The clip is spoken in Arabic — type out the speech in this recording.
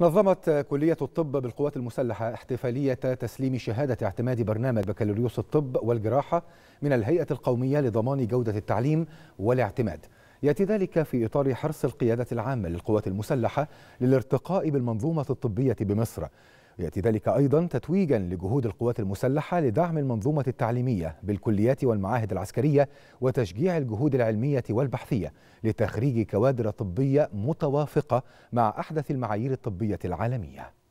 نظمت كلية الطب بالقوات المسلحة احتفالية تسليم شهادة اعتماد برنامج بكالوريوس الطب والجراحة من الهيئة القومية لضمان جودة التعليم والاعتماد يأتي ذلك في إطار حرص القيادة العامة للقوات المسلحة للارتقاء بالمنظومة الطبية بمصر يأتي ذلك أيضا تتويجا لجهود القوات المسلحة لدعم المنظومة التعليمية بالكليات والمعاهد العسكرية وتشجيع الجهود العلمية والبحثية لتخريج كوادر طبية متوافقة مع أحدث المعايير الطبية العالمية